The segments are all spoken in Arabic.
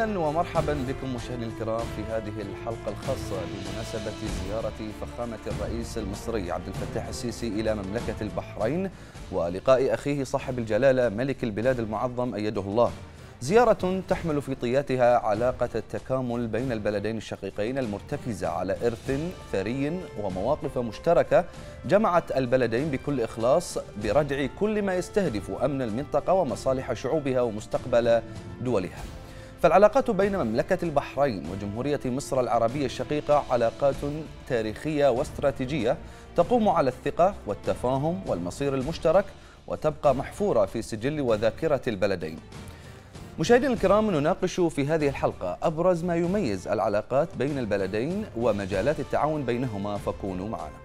اهلا ومرحبا بكم مشاهدينا الكرام في هذه الحلقه الخاصه بمناسبه زياره فخامه الرئيس المصري عبد الفتاح السيسي الى مملكه البحرين ولقاء اخيه صاحب الجلاله ملك البلاد المعظم ايده الله. زياره تحمل في طياتها علاقه التكامل بين البلدين الشقيقين المرتكزه على ارث ثري ومواقف مشتركه جمعت البلدين بكل اخلاص بردع كل ما يستهدف امن المنطقه ومصالح شعوبها ومستقبل دولها. فالعلاقات بين مملكة البحرين وجمهورية مصر العربية الشقيقة علاقات تاريخية واستراتيجية تقوم على الثقة والتفاهم والمصير المشترك وتبقى محفورة في سجل وذاكرة البلدين مشاهدينا الكرام نناقش في هذه الحلقة أبرز ما يميز العلاقات بين البلدين ومجالات التعاون بينهما فكونوا معنا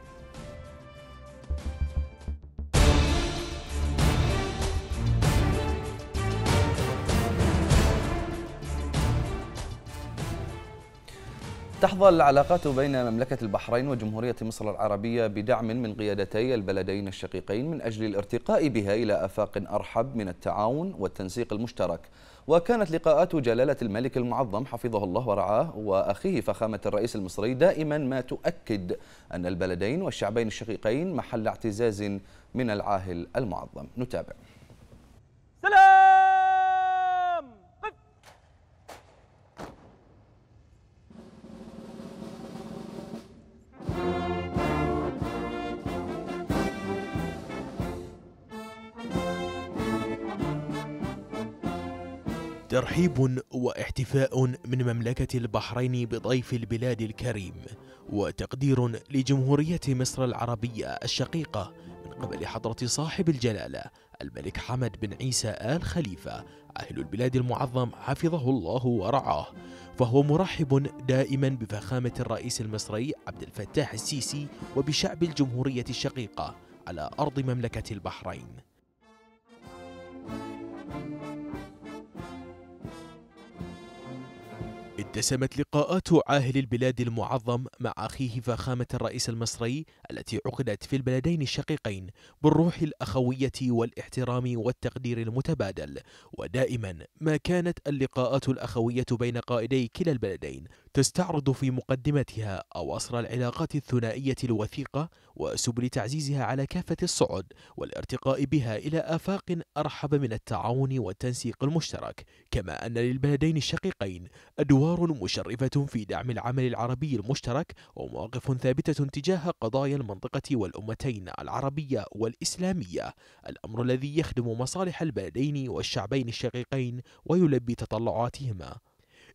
تحظى العلاقات بين مملكة البحرين وجمهورية مصر العربية بدعم من قيادتي البلدين الشقيقين من أجل الارتقاء بها إلى آفاق أرحب من التعاون والتنسيق المشترك وكانت لقاءات جلالة الملك المعظم حفظه الله ورعاه وأخيه فخامة الرئيس المصري دائما ما تؤكد أن البلدين والشعبين الشقيقين محل اعتزاز من العاهل المعظم نتابع ترحيب واحتفاء من مملكة البحرين بضيف البلاد الكريم وتقدير لجمهورية مصر العربية الشقيقة من قبل حضرة صاحب الجلالة الملك حمد بن عيسى آل خليفة أهل البلاد المعظم حفظه الله ورعاه فهو مرحب دائما بفخامة الرئيس المصري عبد الفتاح السيسي وبشعب الجمهورية الشقيقة على أرض مملكة البحرين اتسمت لقاءات عاهل البلاد المعظم مع أخيه فخامة الرئيس المصري التي عقدت في البلدين الشقيقين بالروح الأخوية والاحترام والتقدير المتبادل ودائما ما كانت اللقاءات الأخوية بين قائدي كلا البلدين تستعرض في مقدمتها أواصر العلاقات الثنائية الوثيقة وسبل تعزيزها على كافة الصعد والارتقاء بها إلى آفاق أرحب من التعاون والتنسيق المشترك كما أن للبلدين الشقيقين أدوار مشرفة في دعم العمل العربي المشترك ومواقف ثابتة تجاه قضايا المنطقة والأمتين العربية والإسلامية الأمر الذي يخدم مصالح البلدين والشعبين الشقيقين ويلبي تطلعاتهما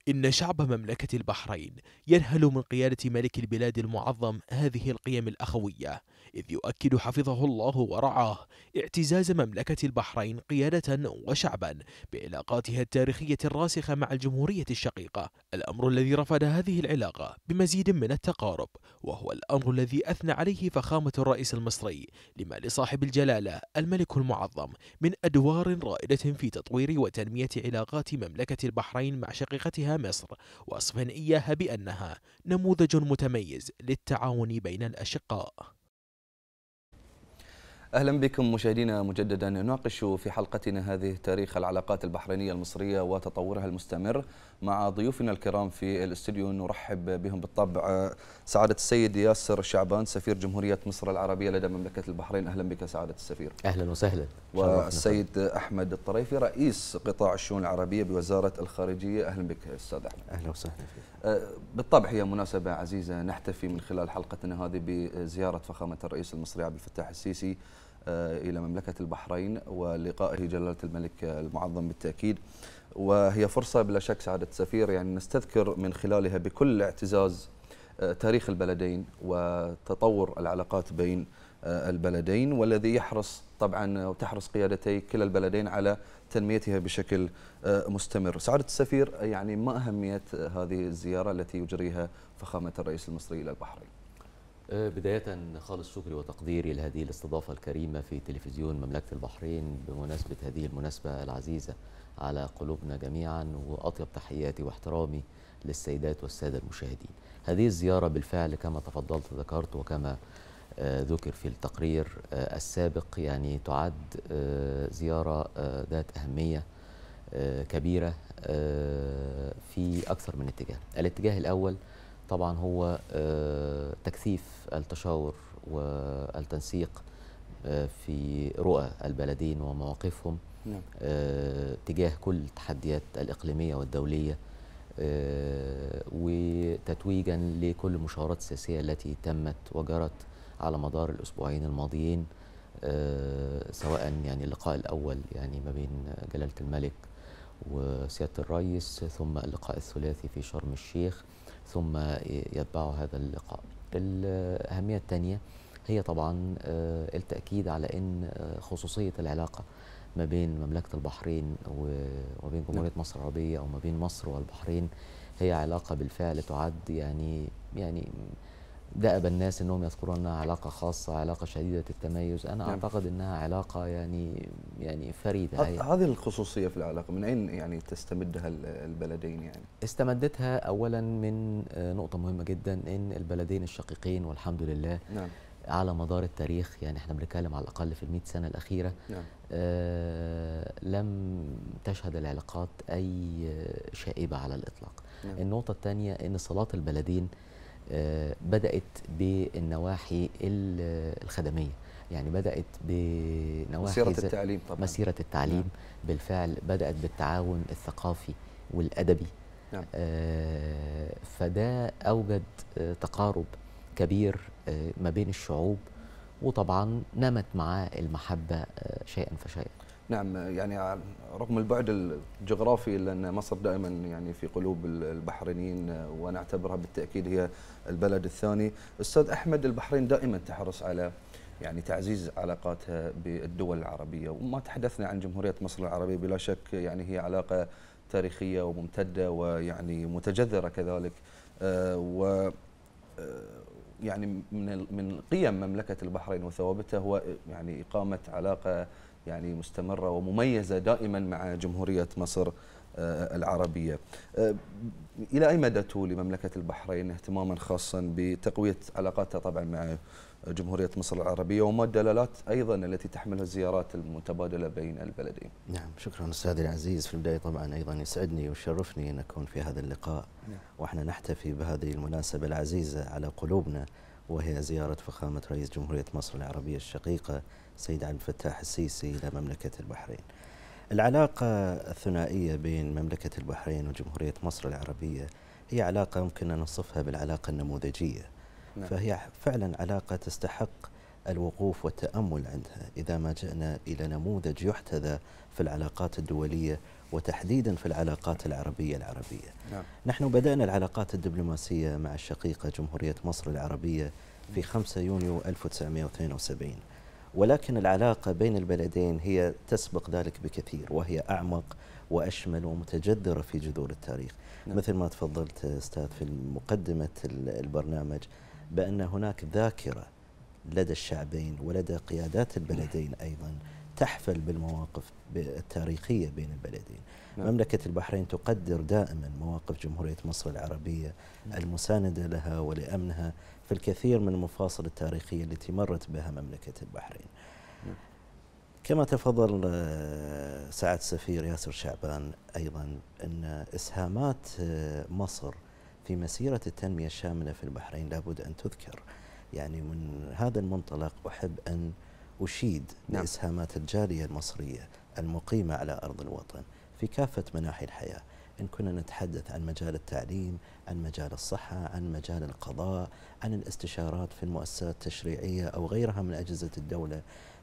إن شعب مملكة البحرين ينهل من قيادة ملك البلاد المعظم هذه القيم الأخوية إذ يؤكد حفظه الله ورعاه اعتزاز مملكة البحرين قيادة وشعبا بعلاقاتها التاريخية الراسخة مع الجمهورية الشقيقة الأمر الذي رفض هذه العلاقة بمزيد من التقارب وهو الأمر الذي أثنى عليه فخامة الرئيس المصري لما لصاحب الجلالة الملك المعظم من أدوار رائدة في تطوير وتنمية علاقات مملكة البحرين مع شقيقتها مصر وصفا إياها بأنها نموذج متميز للتعاون بين الأشقاء اهلا بكم مشاهدينا مجددا نناقش في حلقتنا هذه تاريخ العلاقات البحرينيه المصريه وتطورها المستمر مع ضيوفنا الكرام في الاستوديو نرحب بهم بالطبع سعادة السيد ياسر شعبان سفير جمهورية مصر العربية لدى مملكة البحرين أهلا بك سعادة السفير أهلا وسهلا والسيد أحمد الطريفي رئيس قطاع الشؤون العربية بوزارة الخارجية أهلا بك أستاذ أحمد أهلا وسهلا فيك أه، بالطبع هي مناسبة عزيزة نحتفي من خلال حلقتنا هذه بزيارة فخامة الرئيس المصري عبد الفتاح السيسي أه، إلى مملكة البحرين ولقائه جلالة الملك المعظم بالتأكيد وهي فرصة بلا شك سعادة السفير يعني نستذكر من خلالها بكل اعتزاز آه، تاريخ البلدين وتطور العلاقات بين آه، البلدين والذي يحرص طبعا وتحرص قيادتي كلا البلدين على تنميتها بشكل آه، مستمر. سعادة السفير يعني ما أهمية هذه الزيارة التي يجريها فخامة الرئيس المصري إلى البحرين؟ بداية خالص شكري وتقديري لهذه الاستضافة الكريمة في تلفزيون مملكة البحرين بمناسبة هذه المناسبة العزيزة. على قلوبنا جميعا وأطيب تحياتي واحترامي للسيدات والسادة المشاهدين هذه الزيارة بالفعل كما تفضلت ذكرت وكما آه، ذكر في التقرير آه، السابق يعني تعد آه، زيارة ذات أهمية كبيرة في أكثر من اتجاه الاتجاه الأول طبعا هو تكثيف التشاور والتنسيق في رؤى البلدين ومواقفهم نعم. آه، تجاه كل التحديات الإقليمية والدولية آه، وتتويجا لكل المشاورات السياسية التي تمت وجرت على مدار الأسبوعين الماضيين آه، سواء يعني اللقاء الأول يعني ما بين جلالة الملك وسيادة الرئيس ثم اللقاء الثلاثي في شرم الشيخ ثم يتبعه هذا اللقاء الأهمية الثانية هي طبعا التأكيد على أن خصوصية العلاقة ما بين مملكة البحرين وما بين نعم. جمهورية مصر العربية أو ما بين مصر والبحرين هي علاقة بالفعل تعد يعني يعني دأب الناس انهم يذكرون انها علاقه خاصه علاقه شديده التميز انا نعم. اعتقد انها علاقه يعني يعني فريده هذه الخصوصيه في العلاقه من اين يعني تستمدها البلدين يعني استمدتها اولا من آه، نقطه مهمه جدا ان البلدين الشقيقين والحمد لله نعم على مدار التاريخ يعني احنا بنتكلم على الاقل في ال 100 سنه الاخيره نعم. آه لم تشهد العلاقات اي شائبه على الاطلاق نعم. النقطه الثانيه ان صلات البلدين آه بدات بالنواحي الخدميه يعني بدات بنواحي مسيره التعليم طبعا مسيره التعليم نعم. بالفعل بدات بالتعاون الثقافي والادبي نعم. آه فده اوجد آه، تقارب كبير آه، ما بين الشعوب وطبعا نمت معاه المحبة آه، شيئا فشيئا نعم يعني رغم البعد الجغرافي لأن مصر دائما يعني في قلوب البحرينيين آه، ونعتبرها بالتأكيد هي البلد الثاني أستاذ أحمد البحرين دائما تحرص على يعني تعزيز علاقاتها بالدول العربية وما تحدثنا عن جمهورية مصر العربية بلا شك يعني هي علاقة تاريخية وممتدة ويعني متجذرة كذلك و يعني من من قيم مملكه البحرين وثوابتها هو يعني اقامه علاقه يعني مستمره ومميزه دائما مع جمهوريه مصر آه، العربيه. آه، الى اي مدى تولي مملكه البحرين اهتماما خاصا بتقويه علاقاتها طبعا مع جمهورية مصر العربية وما الدلالات أيضا التي تحملها الزيارات المتبادلة بين البلدين نعم شكرا أستاذي العزيز في البداية طبعا أيضا يسعدني ويشرفني أن أكون في هذا اللقاء نعم. وإحنا نحتفي بهذه المناسبة العزيزة على قلوبنا وهي زيارة فخامة رئيس جمهورية مصر العربية الشقيقة سيد عبد الفتاح السيسي إلى مملكة البحرين العلاقة الثنائية بين مملكة البحرين وجمهورية مصر العربية هي علاقة يمكن أن نصفها بالعلاقة النموذجية نعم. فهي فعلا علاقة تستحق الوقوف والتأمل عندها إذا ما جئنا إلى نموذج يحتذى في العلاقات الدولية وتحديدا في العلاقات العربية العربية نعم. نحن بدأنا العلاقات الدبلوماسية مع الشقيقة جمهورية مصر العربية في 5 يونيو 1972 ولكن العلاقة بين البلدين هي تسبق ذلك بكثير وهي أعمق وأشمل ومتجذرة في جذور التاريخ نعم. مثل ما تفضلت أستاذ في مقدمة البرنامج بأن هناك ذاكرة لدى الشعبين ولدى قيادات البلدين أيضا تحفل بالمواقف التاريخية بين البلدين نعم. مملكة البحرين تقدر دائما مواقف جمهورية مصر العربية نعم. المساندة لها ولأمنها في الكثير من المفاصل التاريخية التي مرت بها مملكة البحرين نعم. كما تفضل آه، سعادة السفير ياسر شعبان أيضا أن إسهامات آه، مصر في مسيرة التنمية الشاملة في البحرين لابد أن تذكر يعني من هذا المنطلق أحب أن أشيد نعم. لإسهامات الجالية المصرية المقيمة على أرض الوطن في كافة مناحي الحياة إن كنا نتحدث عن مجال التعليم عن مجال الصحة عن مجال القضاء عن الاستشارات في المؤسسات التشريعية أو غيرها من أجهزة الدولة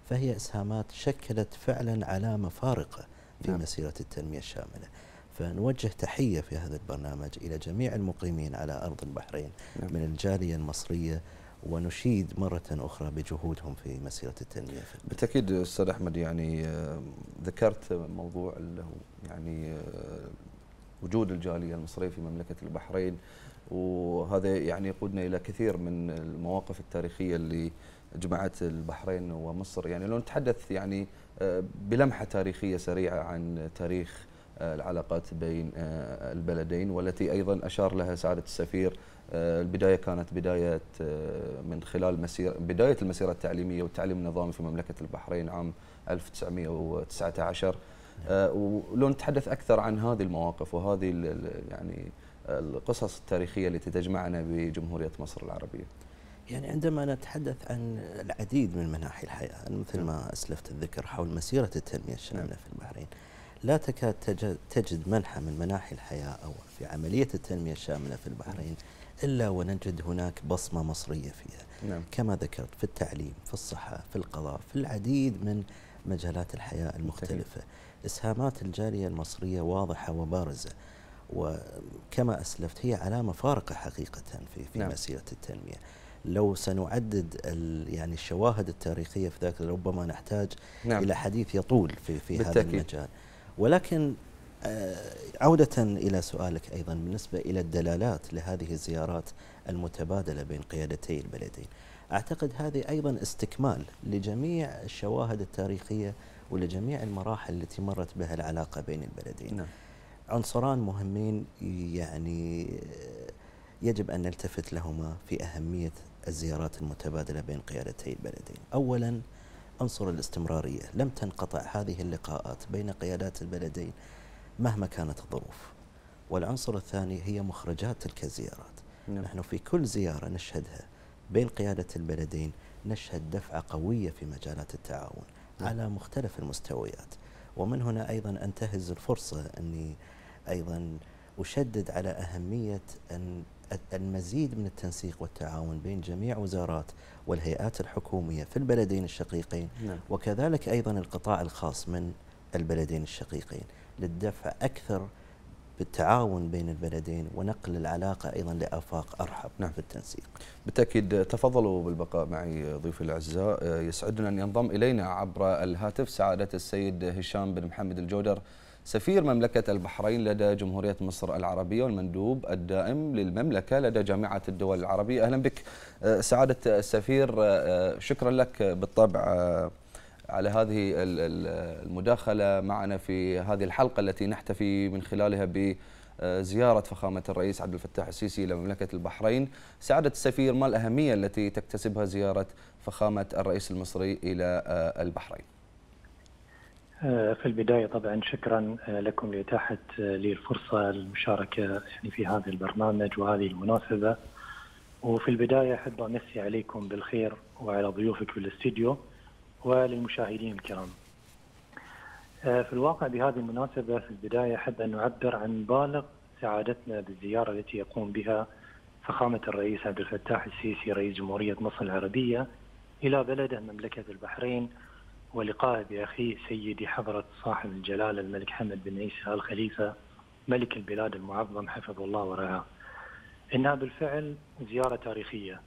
فهي إسهامات شكلت فعلا علامة فارقة في نعم. مسيرة التنمية الشاملة فنوجه تحية في هذا البرنامج إلى جميع المقيمين على أرض البحرين نعم. من الجالية المصرية ونشيد مرة أخرى بجهودهم في مسيرة التنمية في بالتأكيد أستاذ أحمد يعني آه، ذكرت موضوع اللي هو يعني آه، وجود الجالية المصرية في مملكة البحرين وهذا يعني يقودنا إلى كثير من المواقف التاريخية اللي جمعت البحرين ومصر يعني لو نتحدث يعني آه، بلمحة تاريخية سريعة عن تاريخ العلاقات بين آه، البلدين والتي أيضا أشار لها سعادة السفير آه، البداية كانت بداية آه، من خلال مسير بداية المسيرة التعليمية والتعليم النظامي في مملكة البحرين عام 1919 ولو نتحدث أكثر عن هذه المواقف وهذه يعني القصص التاريخية التي تجمعنا بجمهورية مصر العربية يعني عندما نتحدث عن العديد من مناحي الحياة مثل نعم. ما أسلفت الذكر حول مسيرة التنمية الشاملة في البحرين لا تكاد تجد منحة من مناحي الحياة أو في عملية التنمية الشاملة في البحرين إلا ونجد هناك بصمة مصرية فيها نعم. كما ذكرت في التعليم في الصحة في القضاء في العديد من مجالات الحياة المختلفة إسهامات الجالية المصرية واضحة وبارزة وكما أسلفت هي علامة فارقة حقيقة في, في نعم. مسيرة التنمية لو سنعدد يعني الشواهد التاريخية في ذلك ربما نحتاج نعم. إلى حديث يطول في, في هذا المجال ولكن آه، عودة إلى سؤالك أيضا بالنسبة إلى الدلالات لهذه الزيارات المتبادلة بين قيادتي البلدين أعتقد هذه أيضا استكمال لجميع الشواهد التاريخية ولجميع المراحل التي مرت بها العلاقة بين البلدين نعم. عنصران مهمين يعني آه، يجب أن نلتفت لهما في أهمية الزيارات المتبادلة بين قيادتي البلدين أولا عنصر الاستمرارية لم تنقطع هذه اللقاءات بين قيادات البلدين مهما كانت الظروف والعنصر الثاني هي مخرجات تلك الزيارات نعم. نحن في كل زيارة نشهدها بين قيادة البلدين نشهد دفعة قوية في مجالات التعاون نعم. على مختلف المستويات ومن هنا أيضا أنتهز الفرصة أني أيضا أشدد على أهمية أن المزيد من التنسيق والتعاون بين جميع وزارات والهيئات الحكومية في البلدين الشقيقين نعم. وكذلك أيضا القطاع الخاص من البلدين الشقيقين للدفع أكثر بالتعاون بين البلدين ونقل العلاقة أيضا لآفاق أرحب نعم. في التنسيق بالتأكيد تفضلوا بالبقاء معي ضيوفي الأعزاء يسعدنا أن ينضم إلينا عبر الهاتف سعادة السيد هشام بن محمد الجودر سفير مملكة البحرين لدى جمهورية مصر العربية والمندوب الدائم للمملكة لدى جامعة الدول العربية أهلا بك آه، سعادة السفير آه، آه، شكرا لك بالطبع على هذه المداخلة معنا في هذه الحلقة التي نحتفي من خلالها ب زيارة فخامة الرئيس عبد الفتاح السيسي إلى مملكة البحرين سعادة السفير ما الأهمية التي تكتسبها زيارة فخامة الرئيس المصري إلى البحرين آه، في البدايه طبعا شكرا آه، لكم لاتاحه آه، لي الفرصه للمشاركه يعني في هذا البرنامج وهذه المناسبه. وفي البدايه احب امسي عليكم بالخير وعلى ضيوفك في الاستديو وللمشاهدين الكرام. في الواقع بهذه المناسبه في البدايه احب ان اعبر عن بالغ سعادتنا بالزياره التي يقوم بها فخامه الرئيس عبد الفتاح السيسي رئيس جمهوريه مصر العربيه الى بلده مملكه البحرين ولقائه بأخيه سيدي حضرة صاحب الجلالة الملك حمد بن عيسى الخليفة ملك البلاد المعظم حفظه الله ورعاه إنها بالفعل زيارة تاريخية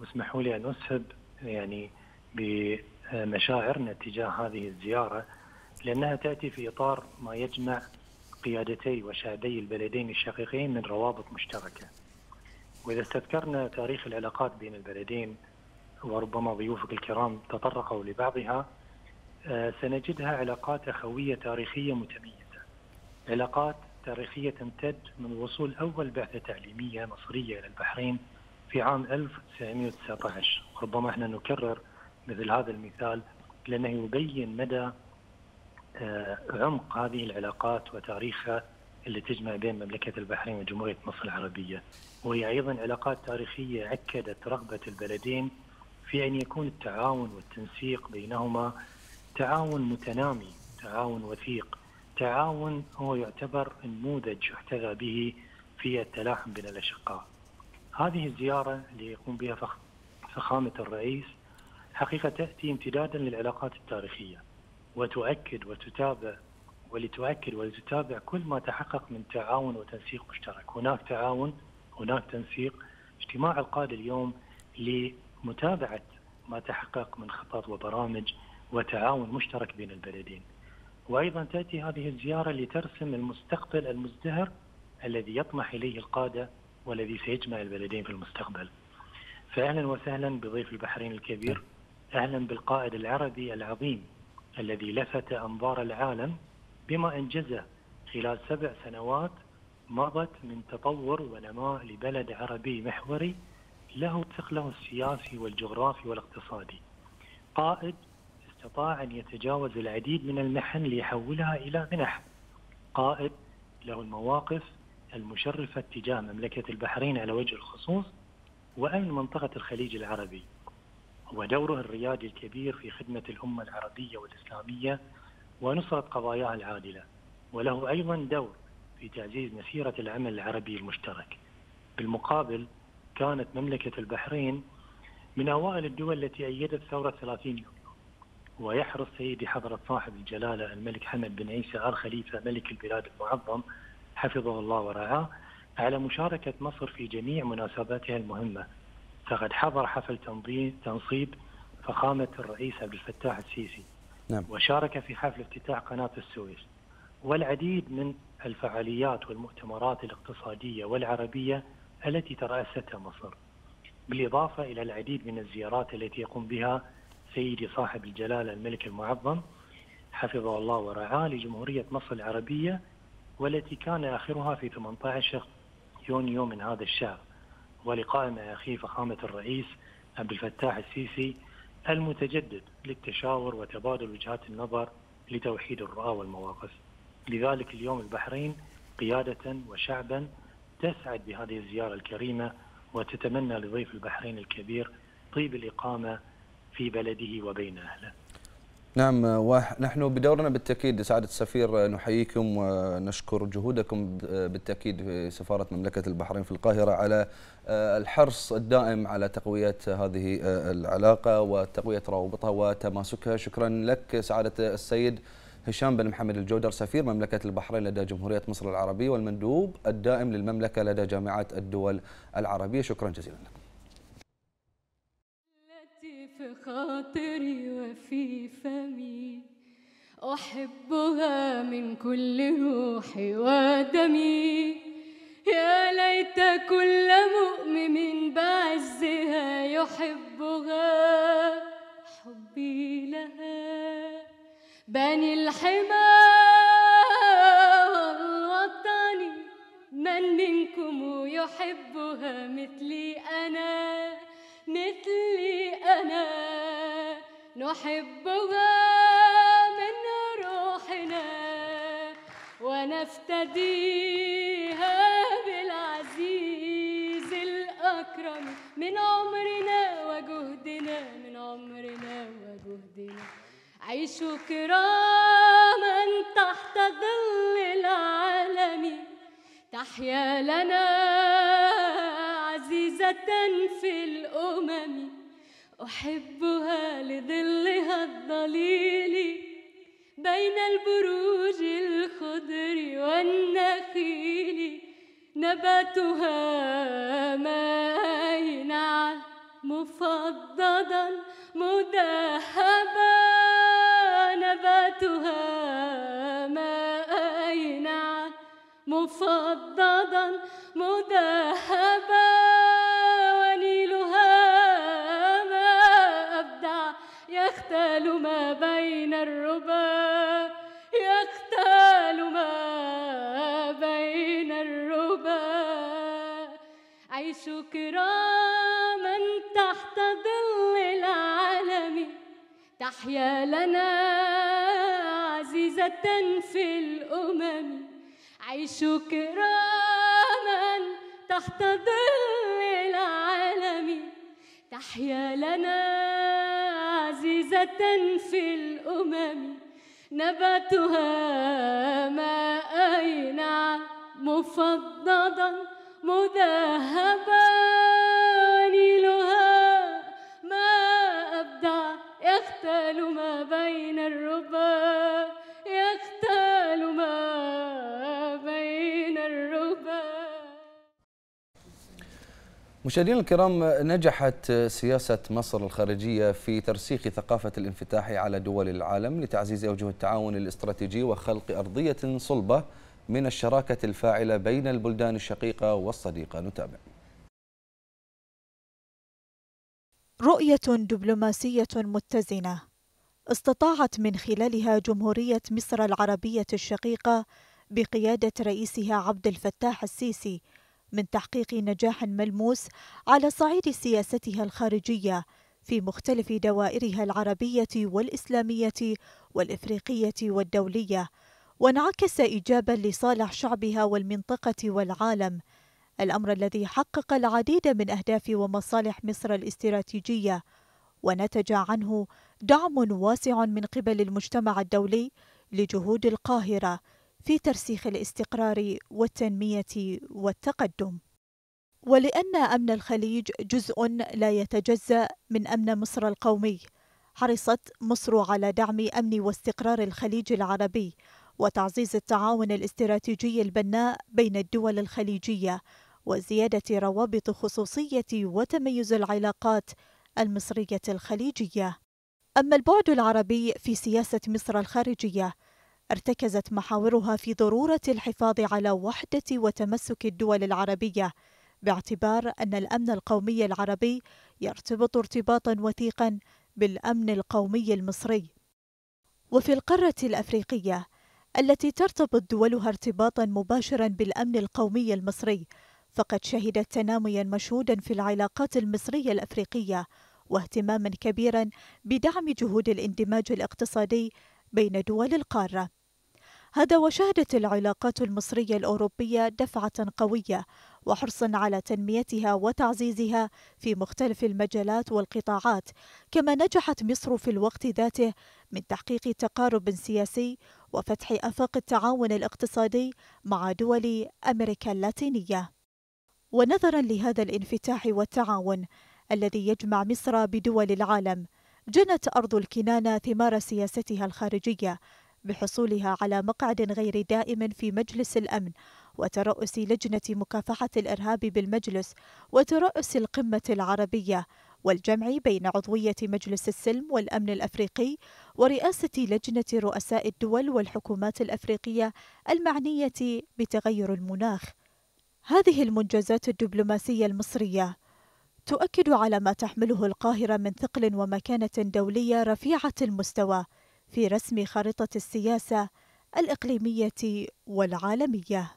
واسمحوا لي أن أسهب يعني بمشاعرنا تجاه هذه الزيارة لأنها تأتي في إطار ما يجمع قيادتي وشعبي البلدين الشقيقين من روابط مشتركة وإذا استذكرنا تاريخ العلاقات بين البلدين وربما ضيوفك الكرام تطرقوا لبعضها آه، سنجدها علاقات أخوية تاريخية متميزة علاقات تاريخية تمتد من وصول أول بعثة تعليمية مصرية إلى البحرين في عام 1919 ربما احنا نكرر مثل هذا المثال لأنه يبين مدى آه، عمق هذه العلاقات وتاريخها اللي تجمع بين مملكة البحرين وجمهورية مصر العربية وهي أيضا علاقات تاريخية أكدت رغبة البلدين في أن يكون التعاون والتنسيق بينهما تعاون متنامي تعاون وثيق تعاون هو يعتبر نموذج يحتذى به في التلاحم بين الأشقاء هذه الزيارة اللي يقوم بها فخامة الرئيس حقيقة تأتي امتدادا للعلاقات التاريخية وتؤكد وتتابع ولتؤكد ولتتابع كل ما تحقق من تعاون وتنسيق مشترك هناك تعاون هناك تنسيق اجتماع القادة اليوم لمتابعة ما تحقق من خطط وبرامج وتعاون مشترك بين البلدين وأيضا تأتي هذه الزيارة لترسم المستقبل المزدهر الذي يطمح إليه القادة والذي سيجمع البلدين في المستقبل فأهلا وسهلا بضيف البحرين الكبير أهلا بالقائد العربي العظيم الذي لفت أنظار العالم بما أنجزه خلال سبع سنوات مضت من تطور ونماء لبلد عربي محوري له ثقله السياسي والجغرافي والاقتصادي قائد استطاع أن يتجاوز العديد من المحن ليحولها إلى منح قائد له المواقف المشرفة تجاه مملكة البحرين على وجه الخصوص وأمن منطقة الخليج العربي ودوره الريادي الكبير في خدمة الأمة العربية والإسلامية ونصرة قضاياها العادلة وله أيضا دور في تعزيز مسيرة العمل العربي المشترك بالمقابل كانت مملكة البحرين من أوائل الدول التي أيدت ثورة 30 يونيو ويحرص سيدي حضرة صاحب الجلالة الملك حمد بن عيسى آل خليفة ملك البلاد المعظم حفظه الله ورعاه على مشاركة مصر في جميع مناسباتها المهمة فقد حضر حفل تنظيم تنصيب فخامة الرئيس عبد الفتاح السيسي نعم. وشارك في حفل افتتاح قناة السويس والعديد من الفعاليات والمؤتمرات الاقتصادية والعربية التي ترأستها مصر بالإضافة إلى العديد من الزيارات التي يقوم بها سيدي صاحب الجلالة الملك المعظم حفظه الله ورعاه لجمهورية مصر العربية والتي كان آخرها في 18 يونيو من هذا الشهر ولقاء مع أخيه فخامة الرئيس عبد الفتاح السيسي المتجدد للتشاور وتبادل وجهات النظر لتوحيد الرؤى والمواقف لذلك اليوم البحرين قيادة وشعبا تسعد بهذه الزيارة الكريمة وتتمنى لضيف البحرين الكبير طيب الإقامة في بلده وبين أهله نعم ونحن بدورنا بالتأكيد سعادة السفير نحييكم ونشكر جهودكم بالتأكيد في سفارة مملكة البحرين في القاهرة على آه، الحرص الدائم على تقوية هذه آه، العلاقة وتقوية روابطها وتماسكها شكرا لك سعادة السيد هشام بن محمد الجودر سفير مملكة البحرين لدى جمهورية مصر العربية والمندوب الدائم للمملكة لدى جامعة الدول العربية شكرا جزيلا لك في خاطري وفي فمي أحبها من كل روحي ودمي يا ليت كل مؤمن بعزها يحبها حبي لها بني الحمى والوطني من منكم يحبها مثلي أنا مثلي أنا نحبها من روحنا ونفتديها بالعزيز الأكرم من عمرنا وجهدنا من عمرنا وجهدنا عيشوا كراما تحت ظل العالم تحيا لنا في الأمم أحبها لظلها الظليل بين البروج الخضر والنخيل نباتها ما ينع مفضدا مذهبا نباتها ما ينع مفضدا مذهبا يختال ما بين الربا يختال ما بين الربا عيش كراما تحت ظل العالم تحيا لنا عزيزة في الأمم عيش كراما تحت ظل العالم تحيا لنا عزيزة في الأمم نباتها ما أينع مفضضا مذهبا نيلها ما أبدع يختال ما بين الرباب مشاهدينا الكرام نجحت سياسة مصر الخارجية في ترسيخ ثقافة الانفتاح على دول العالم لتعزيز أوجه التعاون الاستراتيجي وخلق أرضية صلبة من الشراكة الفاعلة بين البلدان الشقيقة والصديقة نتابع رؤية دبلوماسية متزنة استطاعت من خلالها جمهورية مصر العربية الشقيقة بقيادة رئيسها عبد الفتاح السيسي من تحقيق نجاح ملموس على صعيد سياستها الخارجية في مختلف دوائرها العربية والإسلامية والإفريقية والدولية وانعكس إيجابا لصالح شعبها والمنطقة والعالم الأمر الذي حقق العديد من أهداف ومصالح مصر الاستراتيجية ونتج عنه دعم واسع من قبل المجتمع الدولي لجهود القاهرة في ترسيخ الاستقرار والتنميه والتقدم ولان امن الخليج جزء لا يتجزا من امن مصر القومي حرصت مصر على دعم امن واستقرار الخليج العربي وتعزيز التعاون الاستراتيجي البناء بين الدول الخليجيه وزياده روابط خصوصيه وتميز العلاقات المصريه الخليجيه اما البعد العربي في سياسه مصر الخارجيه ارتكزت محاورها في ضرورة الحفاظ على وحدة وتمسك الدول العربية باعتبار أن الأمن القومي العربي يرتبط ارتباطا وثيقا بالأمن القومي المصري وفي القارة الأفريقية التي ترتبط دولها ارتباطا مباشرا بالأمن القومي المصري فقد شهدت تناميا مشهودا في العلاقات المصرية الأفريقية واهتماما كبيرا بدعم جهود الاندماج الاقتصادي بين دول القارة هذا وشهدت العلاقات المصرية الأوروبية دفعة قوية وحرصا على تنميتها وتعزيزها في مختلف المجالات والقطاعات كما نجحت مصر في الوقت ذاته من تحقيق تقارب سياسي وفتح آفاق التعاون الاقتصادي مع دول أمريكا اللاتينية ونظرا لهذا الانفتاح والتعاون الذي يجمع مصر بدول العالم جنت أرض الكنانة ثمار سياستها الخارجية بحصولها على مقعد غير دائم في مجلس الأمن وترأس لجنة مكافحة الإرهاب بالمجلس وترأس القمة العربية والجمع بين عضوية مجلس السلم والأمن الأفريقي ورئاسة لجنة رؤساء الدول والحكومات الأفريقية المعنية بتغير المناخ. هذه المنجزات الدبلوماسية المصرية تؤكد على ما تحمله القاهرة من ثقل ومكانة دولية رفيعة المستوى في رسم خارطة السياسة الإقليمية والعالمية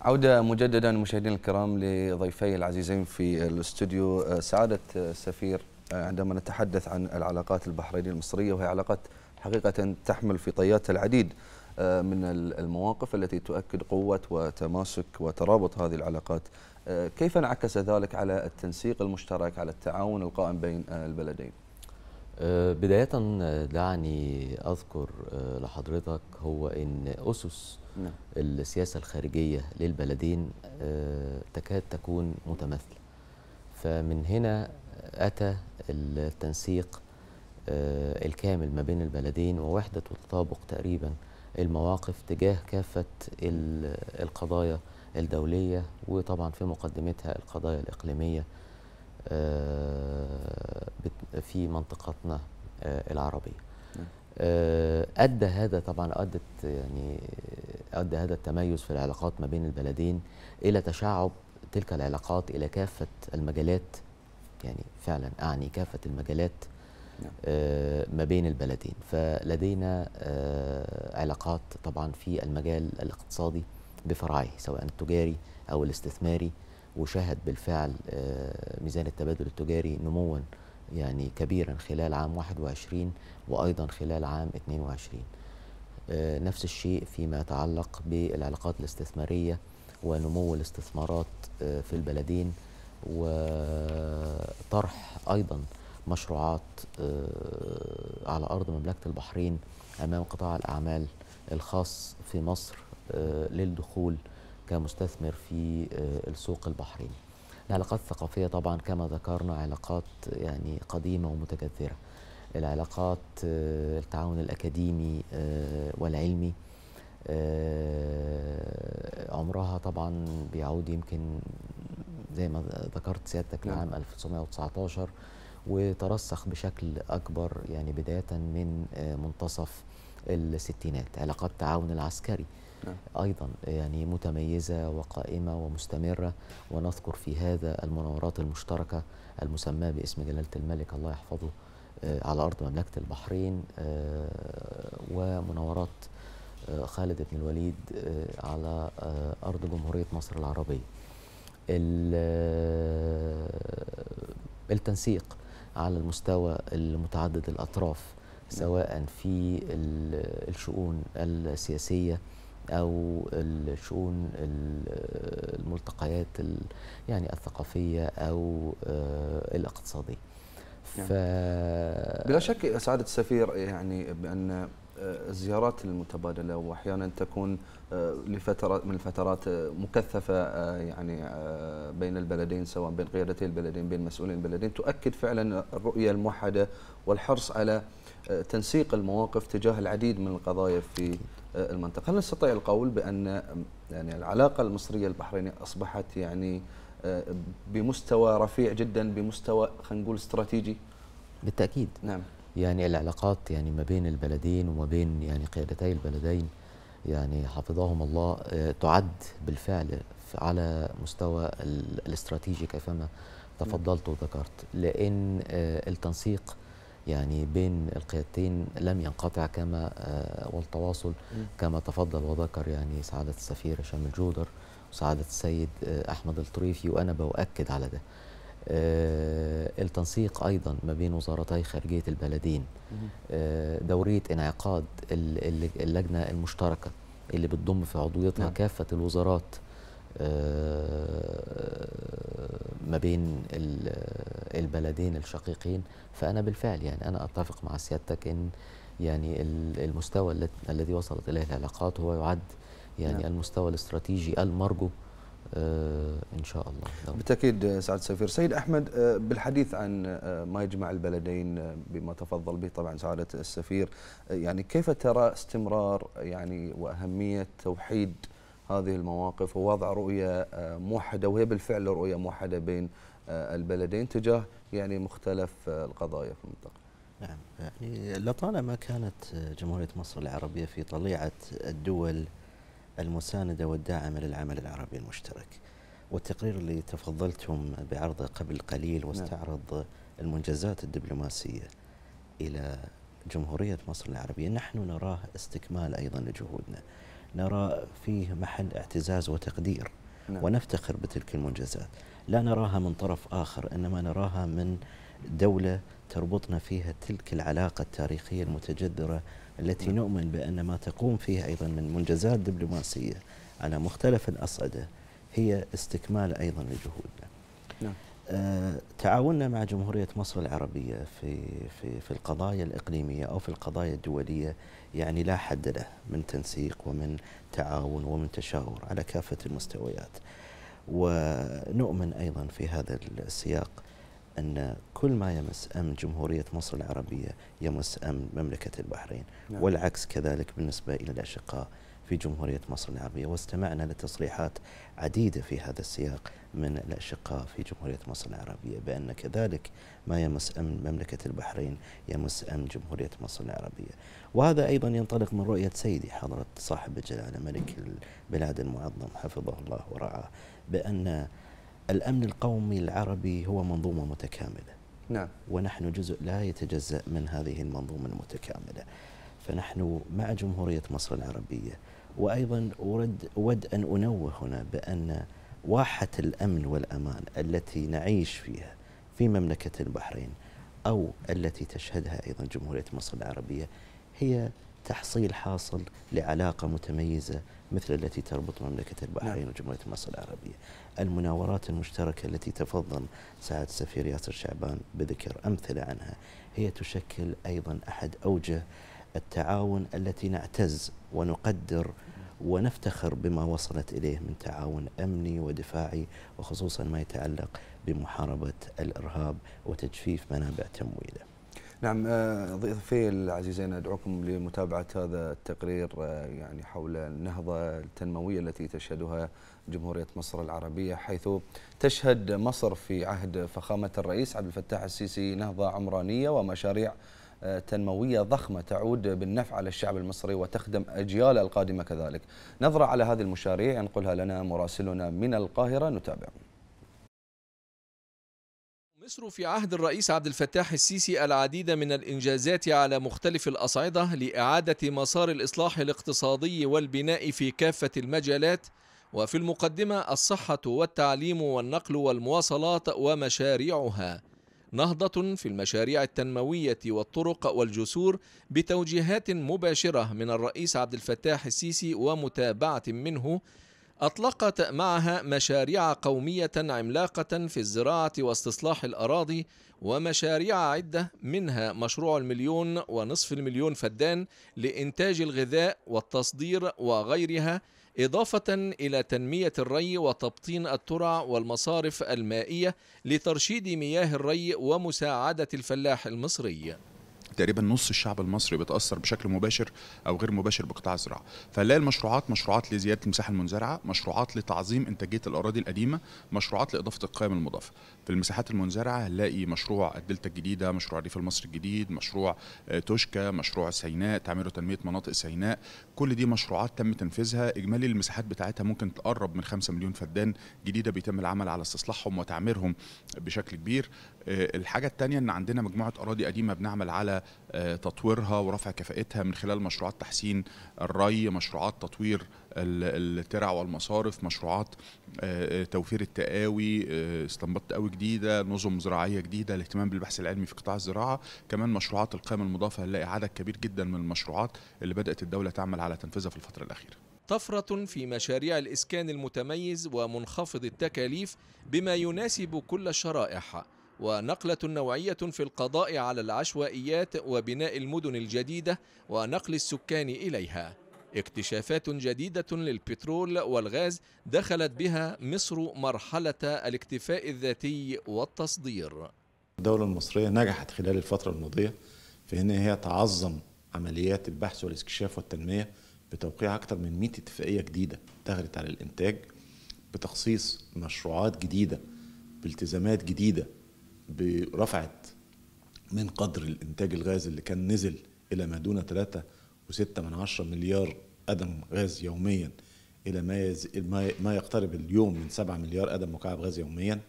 عودة مجددا مشاهدينا الكرام لضيفي العزيزين في الاستوديو سعادة السفير عندما نتحدث عن العلاقات البحرينية المصرية وهي علاقات حقيقة تحمل في طياتها العديد آه، من المواقف التي تؤكد قوة وتماسك وترابط هذه العلاقات آه، كيف انعكس ذلك على التنسيق المشترك على التعاون القائم بين آه، البلدين آه، بداية دعني أذكر لحضرتك هو أن أسس نعم. السياسة الخارجية للبلدين تكاد تكون متماثلة فمن هنا أتى التنسيق الكامل ما بين البلدين ووحدة وتطابق تقريبا المواقف تجاه كافة القضايا الدولية وطبعا في مقدمتها القضايا الإقليمية آه، في منطقتنا آه، العربية نعم. آه، أدى هذا طبعا أدت يعني أدى هذا التميز في العلاقات ما بين البلدين إلى تشعب تلك العلاقات إلى كافة المجالات يعني فعلا أعني كافة المجالات نعم. ما بين البلدين فلدينا علاقات طبعا في المجال الاقتصادي بفرعيه سواء التجاري أو الاستثماري وشهد بالفعل آه، ميزان التبادل التجاري نموا يعني كبيرا خلال عام 21 وأيضا خلال عام 22 آه، نفس الشيء فيما يتعلق بالعلاقات الاستثمارية ونمو الاستثمارات آه، في البلدين وطرح أيضا مشروعات على أرض مملكة البحرين أمام قطاع الأعمال الخاص في مصر آه، للدخول كمستثمر في آه، السوق البحريني العلاقات الثقافية طبعا كما ذكرنا علاقات يعني قديمة ومتجذرة العلاقات آه، التعاون الأكاديمي والعلمي عمرها طبعا بيعود يمكن زي ما ذكرت سيادتك نعم. لعام 1919 وترسخ بشكل أكبر يعني بداية من منتصف الستينات علاقات التعاون العسكري نعم. أيضا يعني متميزة وقائمة ومستمرة ونذكر في هذا المناورات المشتركة المسماة باسم جلالة الملك الله يحفظه آه، على أرض مملكة البحرين آه، ومناورات آه، خالد بن الوليد على أرض جمهورية مصر العربية التنسيق على المستوى المتعدد الأطراف سواء في الشؤون السياسيه او الشؤون الملتقيات يعني الثقافيه او آه، الاقتصاديه نعم. ف... بلا شك سعاده السفير يعني بان آه، الزيارات المتبادله واحيانا تكون آه، لفترات من الفترات مكثفه يعني بين البلدين سواء بين قيادتي البلدين بين مسؤولين البلدين تؤكد فعلا الرؤيه الموحده والحرص على تنسيق المواقف تجاه العديد من القضايا في آه، المنطقة هل نستطيع القول بأن يعني العلاقة المصرية البحرينية أصبحت يعني آه، بمستوى رفيع جدا بمستوى خلينا نقول استراتيجي بالتأكيد نعم يعني العلاقات يعني ما بين البلدين وما بين يعني قيادتي البلدين يعني حفظهم الله آه، تعد بالفعل على مستوى الاستراتيجي كيفما نعم. تفضلت وذكرت لأن التنسيق يعني بين القيادتين لم ينقطع كما آه، والتواصل كما تفضل وذكر يعني سعادة السفير هشام الجودر وسعادة السيد آه، أحمد الطريفي وأنا بؤكد على ده آه، التنسيق أيضا ما بين وزارتي خارجية البلدين دورية انعقاد اللجنة المشتركة اللي بتضم في عضويتها نعم. كافة الوزارات ما بين البلدين الشقيقين فأنا بالفعل يعني أنا أتفق مع سيادتك أن يعني المستوى الذي وصلت إليه العلاقات هو يعد يعني نعم. المستوى الاستراتيجي المرجو آه، إن شاء الله نعم. بالتأكيد آه، سعاده السفير سيد أحمد آه، بالحديث عن ما يجمع البلدين بما تفضل به طبعا سعادة السفير يعني كيف ترى استمرار يعني وأهمية توحيد هذه المواقف ووضع رؤية موحدة وهي بالفعل رؤية موحدة بين آه، البلدين تجاه يعني مختلف آه، القضايا في المنطقه. نعم يعني لطالما كانت آه، جمهوريه مصر العربيه في طليعه الدول المسانده والداعمه للعمل العربي المشترك. والتقرير اللي تفضلتم بعرضه قبل قليل نعم. واستعرض نعم. المنجزات الدبلوماسيه الى جمهوريه مصر العربيه نحن نراه استكمال ايضا لجهودنا. نرى فيه محل اعتزاز وتقدير نعم. ونفتخر بتلك المنجزات. لا نراها من طرف آخر إنما نراها من دولة تربطنا فيها تلك العلاقة التاريخية المتجذرة التي نعم. نؤمن بأن ما تقوم فيه أيضا من منجزات دبلوماسية على مختلف الأصعدة هي استكمال أيضا لجهودنا نعم. آه تعاوننا مع جمهورية مصر العربية في, في, في القضايا الإقليمية أو في القضايا الدولية يعني لا حد له من تنسيق ومن تعاون ومن تشاور على كافة المستويات ونؤمن أيضا في هذا السياق أن كل ما يمس أمن جمهورية مصر العربية يمس أمن مملكة البحرين نعم. والعكس كذلك بالنسبة إلى الأشقاء في جمهورية مصر العربية واستمعنا لتصريحات عديدة في هذا السياق من الأشقاء في جمهورية مصر العربية بأن كذلك ما يمس أمن مملكة البحرين يمس أمن جمهورية مصر العربية وهذا أيضا ينطلق من رؤية سيدي حضرة صاحب الجلالة ملك البلاد المعظم حفظه الله ورعاه بأن الأمن القومي العربي هو منظومة متكاملة نعم ونحن جزء لا يتجزأ من هذه المنظومة المتكاملة فنحن مع جمهورية مصر العربية وأيضا أرد أود أن أنوه هنا بأن واحة الأمن والأمان التي نعيش فيها في مملكة البحرين أو التي تشهدها أيضا جمهورية مصر العربية هي تحصيل حاصل لعلاقة متميزة مثل التي تربط مملكة البحرين نعم. وجمهورية مصر العربية المناورات المشتركة التي تفضل سعادة السفير ياسر شعبان بذكر أمثلة عنها هي تشكل أيضا أحد أوجه التعاون التي نعتز ونقدر ونفتخر بما وصلت إليه من تعاون أمني ودفاعي وخصوصا ما يتعلق بمحاربة الإرهاب وتجفيف منابع تمويله نعم آه، ضيفي العزيزين ادعوكم لمتابعه هذا التقرير آه، يعني حول النهضه التنمويه التي تشهدها جمهوريه مصر العربيه حيث تشهد مصر في عهد فخامه الرئيس عبد الفتاح السيسي نهضه عمرانيه ومشاريع آه، تنموية ضخمة تعود بالنفع على الشعب المصري وتخدم اجيال القادمة كذلك نظرة على هذه المشاريع ينقلها لنا مراسلنا من القاهرة نتابع مصر في عهد الرئيس عبد الفتاح السيسي العديد من الانجازات على مختلف الاصعده لاعاده مسار الاصلاح الاقتصادي والبناء في كافه المجالات وفي المقدمه الصحه والتعليم والنقل والمواصلات ومشاريعها نهضه في المشاريع التنمويه والطرق والجسور بتوجيهات مباشره من الرئيس عبد الفتاح السيسي ومتابعه منه أطلقت معها مشاريع قومية عملاقة في الزراعة واستصلاح الأراضي ومشاريع عدة منها مشروع المليون ونصف المليون فدان لإنتاج الغذاء والتصدير وغيرها إضافة إلى تنمية الري وتبطين الترع والمصارف المائية لترشيد مياه الري ومساعدة الفلاح المصري تقريبا نص الشعب المصري بيتاثر بشكل مباشر او غير مباشر بقطاع الزراعه فنلاقي المشروعات مشروعات لزياده المساحه المنزرعه مشروعات لتعظيم انتاجيه الاراضي القديمه مشروعات لاضافه القيم المضافه في المساحات المنزرعه هنلاقي مشروع الدلتا الجديده مشروع الريف المصري الجديد مشروع آه، توشكا مشروع سيناء تعمير وتنميه مناطق سيناء كل دي مشروعات تم تنفيذها اجمالي المساحات بتاعتها ممكن تقرب من 5 مليون فدان جديده بيتم العمل على استصلاحهم وتعميرهم بشكل كبير آه، الحاجه الثانيه ان عندنا مجموعه اراضي قديمه بنعمل على آه، تطويرها ورفع كفائتها من خلال مشروعات تحسين الري مشروعات تطوير الترع والمصارف مشروعات آه، آه، توفير التقاوي استنباط تقاوي جديده نظم زراعيه جديده الاهتمام بالبحث العلمي في قطاع الزراعه كمان مشروعات القيم المضافه هنلاقي عدد كبير جدا من المشروعات اللي بدات الدوله تعمل على تنفيذها في الفتره الاخيره طفرة في مشاريع الإسكان المتميز ومنخفض التكاليف بما يناسب كل الشرائح ونقلة نوعية في القضاء على العشوائيات وبناء المدن الجديدة ونقل السكان إليها اكتشافات جديدة للبترول والغاز دخلت بها مصر مرحلة الاكتفاء الذاتي والتصدير الدولة المصرية نجحت خلال الفترة الماضية في أن هي تعظم عمليات البحث والاستكشاف والتنمية بتوقيع أكثر من 100 اتفاقية جديدة دخلت على الإنتاج بتخصيص مشروعات جديدة بالتزامات جديدة برفعت من قدر الانتاج الغاز اللي كان نزل الى ما دون 3.6 من عشرة مليار قدم غاز يوميا الى ما يز... ما يقترب اليوم من 7 مليار قدم مكعب غاز يوميا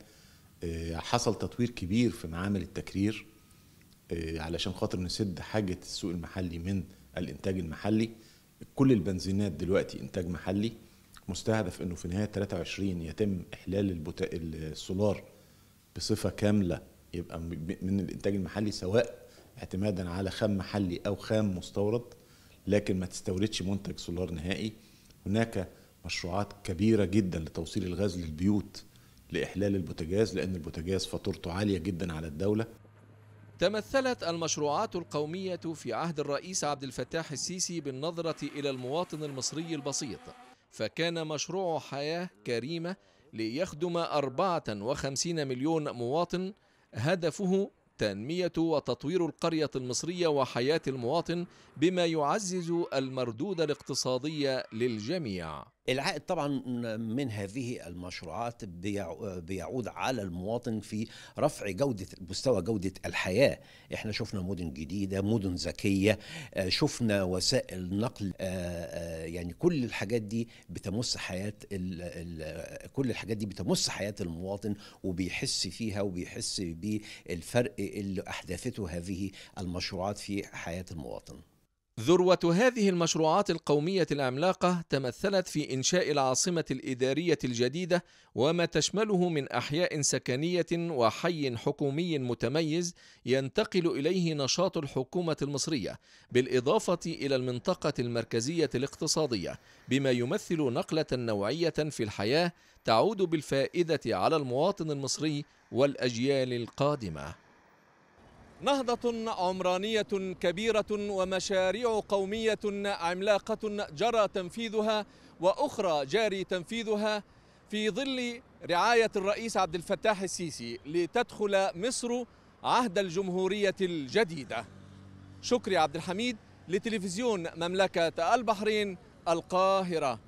آه، حصل تطوير كبير في معامل التكرير آه، علشان خاطر نسد حاجه السوق المحلي من الانتاج المحلي كل البنزينات دلوقتي انتاج محلي مستهدف انه في نهايه 23 يتم احلال البتا... السولار بصفه كامله يبقى من الانتاج المحلي سواء اعتمادا على خام محلي او خام مستورد لكن ما تستوردش منتج سولار نهائي هناك مشروعات كبيره جدا لتوصيل الغاز للبيوت لاحلال البوتاجاز لان البوتاجاز فاتورته عاليه جدا على الدوله تمثلت المشروعات القومية في عهد الرئيس عبد الفتاح السيسي بالنظرة إلى المواطن المصري البسيط فكان مشروع حياة كريمة ليخدم 54 مليون مواطن هدفه تنمية وتطوير القرية المصرية وحياة المواطن بما يعزز المردود الاقتصادي للجميع العائد طبعا من هذه المشروعات بيعود على المواطن في رفع جودة مستوى جودة الحياة احنا شفنا مدن جديدة مدن ذكية آه، شفنا وسائل نقل آه، آه، يعني كل الحاجات دي بتمس حياة كل الحاجات دي بتمس حياة المواطن وبيحس فيها وبيحس بالفرق اللي أحدثته هذه المشروعات في حياة المواطن ذروة هذه المشروعات القومية العملاقة تمثلت في إنشاء العاصمة الإدارية الجديدة وما تشمله من أحياء سكنية وحي حكومي متميز ينتقل إليه نشاط الحكومة المصرية، بالإضافة إلى المنطقة المركزية الاقتصادية، بما يمثل نقلة نوعية في الحياة تعود بالفائدة على المواطن المصري والأجيال القادمة. نهضة عمرانية كبيرة ومشاريع قومية عملاقة جرى تنفيذها وأخرى جاري تنفيذها في ظل رعاية الرئيس عبد الفتاح السيسي لتدخل مصر عهد الجمهورية الجديدة شكري عبد الحميد لتلفزيون مملكة البحرين القاهرة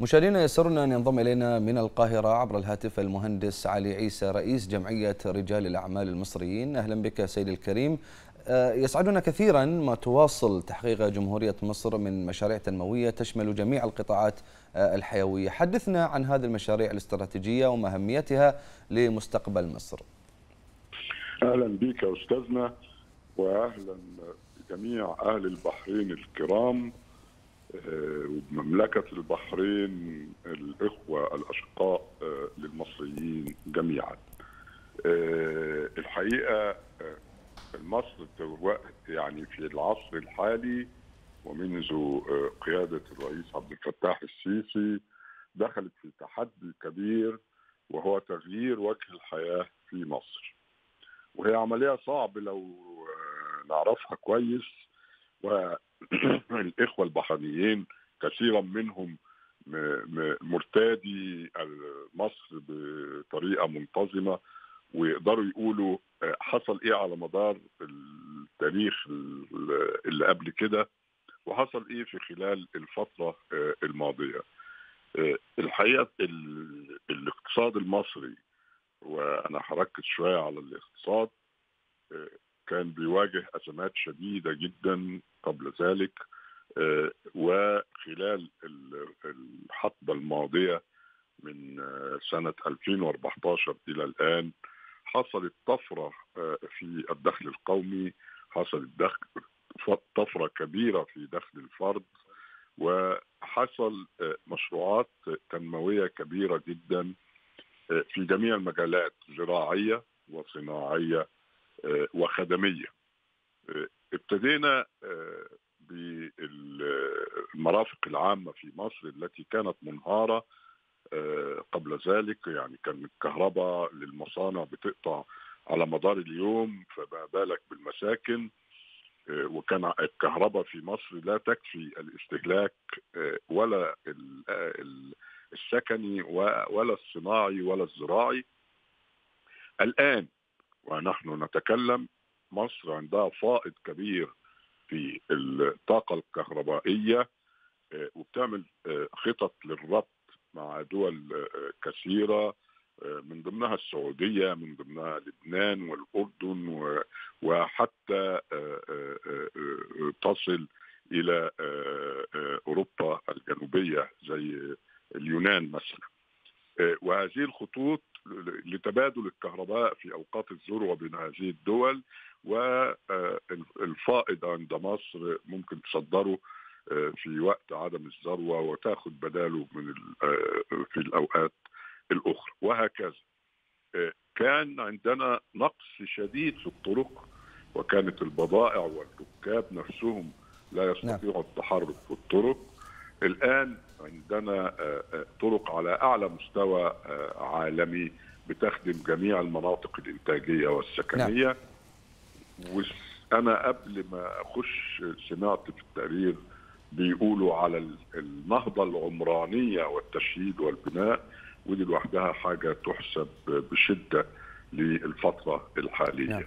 مشاهدينا يسرنا أن ينضم إلينا من القاهرة عبر الهاتف المهندس علي عيسى رئيس جمعية رجال الأعمال المصريين أهلا بك سيدي الكريم آه، يسعدنا كثيرا ما تواصل تحقيق جمهورية مصر من مشاريع تنموية تشمل جميع القطاعات آه، الحيوية حدثنا عن هذه المشاريع الاستراتيجية وما أهميتها لمستقبل مصر أهلا بك أستاذنا وأهلا جميع أهل البحرين الكرام آه، ومملكة البحرين الإخوة الأشقاء آه، للمصريين جميعا آه، الحقيقة مصر يعني في العصر الحالي ومنذ قيادة الرئيس عبد الفتاح السيسي دخلت في تحدي كبير وهو تغيير وجه الحياة في مصر وهي عملية صعبة لو نعرفها كويس و الإخوة البحرينيين كثيرا منهم مرتادي مصر بطريقة منتظمة ويقدروا يقولوا آه، حصل ايه على مدار التاريخ اللي قبل كده وحصل ايه في خلال الفتره آه، الماضيه آه، الحقيقه الاقتصاد المصري وانا هركز شويه على الاقتصاد كان بيواجه ازمات شديده جدا قبل ذلك آه، وخلال الحقبه الماضيه من آه، سنه 2014 الى الان حصلت طفره آه، في الدخل القومي حصلت دخل طفره كبيره في دخل الفرد وحصل مشروعات تنمويه كبيره جدا في جميع المجالات زراعيه وصناعيه آه، وخدميه. آه، ابتدينا آه، بالمرافق العامه في مصر التي كانت منهاره قبل ذلك يعني كان الكهرباء للمصانع بتقطع على مدار اليوم فما بالك بالمساكن وكان الكهرباء في مصر لا تكفي الاستهلاك ولا السكني ولا الصناعي ولا الزراعي الان ونحن نتكلم مصر عندها فائض كبير في الطاقة الكهربائية آه، وبتعمل آه، خطط للربط مع دول آه، كثيرة من ضمنها السعودية من ضمنها لبنان والأردن وحتى تصل إلى أوروبا الجنوبية زي اليونان مثلا وهذه الخطوط لتبادل الكهرباء في اوقات الذروه بين هذه الدول والفائض آه، عند مصر ممكن تصدره آه، في وقت عدم الذروه وتاخد بداله من آه، في الاوقات الاخرى وهكذا كان عندنا نقص شديد في الطرق وكانت البضائع والركاب نفسهم لا نعم. يستطيعوا التحرك في الطرق الان عندنا آه، آه، طرق على اعلى مستوى آه، عالمي بتخدم جميع المناطق الانتاجيه والسكنيه نعم. وانا قبل ما اخش سمعت في التقرير بيقولوا على النهضه العمرانيه والتشييد والبناء ودي لوحدها حاجه تحسب بشده للفتره الحاليه نعم.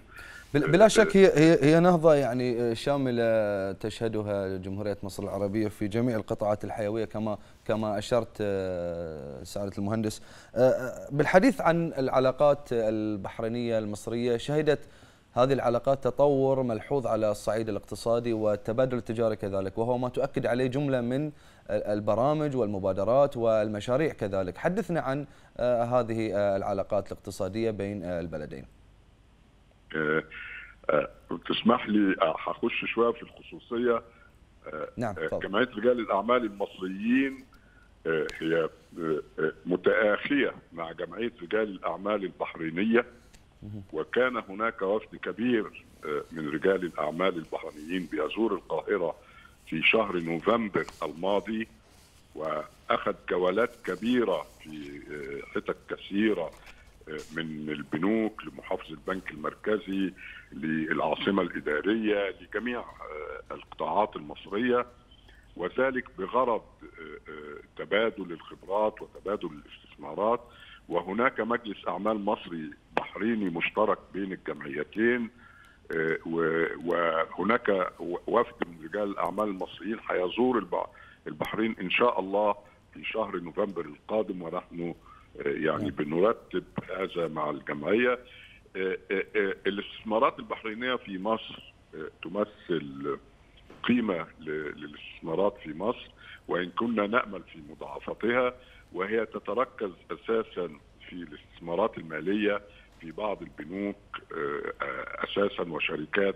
بلا شك هي هي هي نهضه يعني آه، شامله تشهدها جمهوريه مصر العربيه في جميع القطاعات الحيويه كما كما اشرت آه، سعاده المهندس آه، بالحديث عن العلاقات البحرينيه المصريه شهدت هذه العلاقات تطور ملحوظ على الصعيد الاقتصادي والتبادل التجاري كذلك وهو ما تؤكد عليه جمله من البرامج والمبادرات والمشاريع كذلك حدثنا عن هذه العلاقات الاقتصاديه بين البلدين آه، آه، تسمح لي آه، هخش شويه في الخصوصيه نعم جمعيه رجال الاعمال المصريين هي متآخية مع جمعية رجال الأعمال البحرينية وكان هناك وفد كبير من رجال الأعمال البحرينيين بيزور القاهرة في شهر نوفمبر الماضي وأخذ جولات كبيرة في حتت كثيرة من البنوك لمحافظه البنك المركزي للعاصمه الاداريه لجميع آه، القطاعات المصريه وذلك بغرض آه، آه، تبادل الخبرات وتبادل الاستثمارات وهناك مجلس اعمال مصري بحريني مشترك بين الجمعيتين وهناك وفد من رجال الاعمال المصريين هيزور البحرين ان شاء الله في شهر نوفمبر القادم ونحن آه، يعني نعم. بنرتب هذا مع الجمعيه آه، آه، الاستثمارات البحرينيه في مصر تمثل قيمه للاستثمارات في مصر وان كنا نامل في مضاعفتها وهي تتركز اساسا في الاستثمارات الماليه في بعض البنوك اساسا وشركات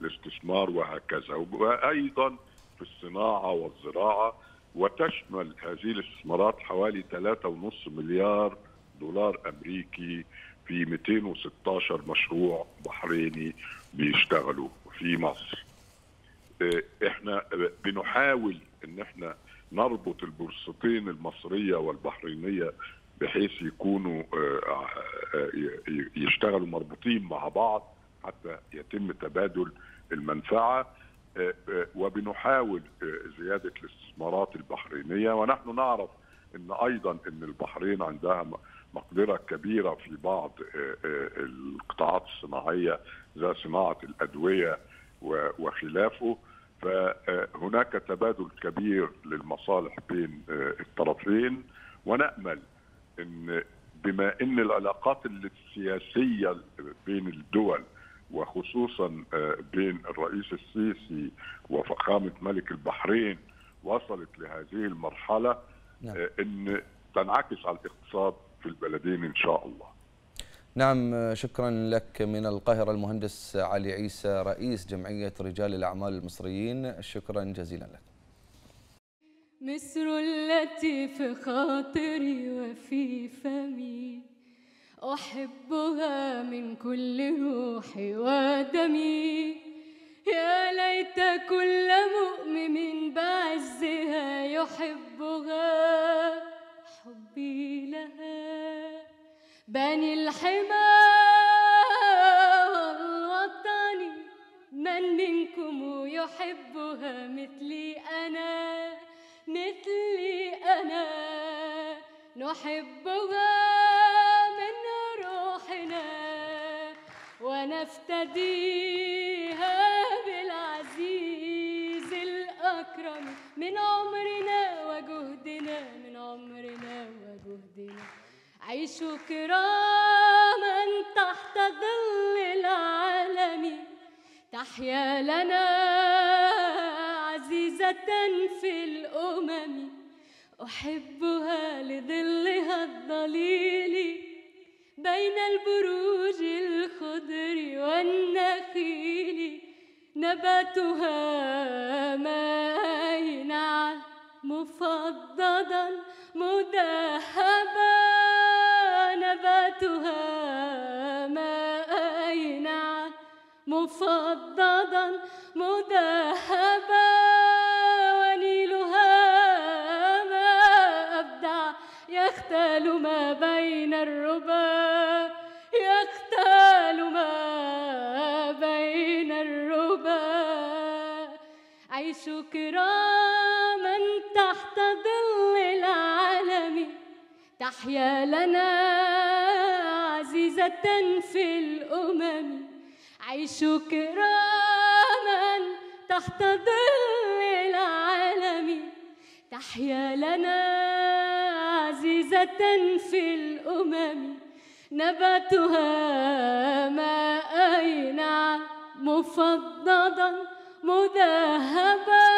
الاستثمار وهكذا وايضا في الصناعه والزراعه وتشمل هذه الاستثمارات حوالي 3.5 مليار دولار امريكي في 216 مشروع بحريني بيشتغلوا في مصر. إيه، احنا بنحاول ان احنا نربط البورصتين المصريه والبحرينيه بحيث يكونوا إيه، إيه، يشتغلوا مربوطين مع بعض حتى يتم تبادل المنفعه آه، آه، وبنحاول آه، زياده الاستثمارات البحرينيه ونحن نعرف ان ايضا ان البحرين عندها مقدره كبيره في بعض القطاعات الصناعيه زي صناعه الادويه وخلافه فهناك تبادل كبير للمصالح بين الطرفين ونامل ان بما ان العلاقات السياسيه بين الدول وخصوصا آه، بين الرئيس السيسي وفخامه ملك البحرين وصلت لهذه المرحله آه، نعم. ان تنعكس على الاقتصاد في البلدين ان شاء الله. نعم آه، شكرا لك من القاهره المهندس علي عيسى رئيس جمعيه رجال الاعمال المصريين شكرا جزيلا لك. مصر التي في خاطري وفي فمي أحبها من كل روحي ودمي يا ليت كل مؤمن بعزها يحبها حبي لها بني الحمى والوطني من منكم يحبها مثلي أنا مثلي أنا نحبها أفتديها بالعزيز الأكرم من عمرنا وجهدنا من عمرنا وجهدنا عيشوا كراما تحت ظل العالم تحيا لنا عزيزة في الأمم أحبها لظلها الظليلي بين البروج الخضر والنخيل نباتها ماين مفضدا مذهبا نباتها ماين مفضدا مذهبا يختال ما بين الربا يختال ما بين الربا عيش كراما تحت ظل العالم تحيا لنا عزيزة في الأمم عيش كراما تحت ظل العالم تحيا لنا في الأمم نباتها ما نعم مفضضا مذهبا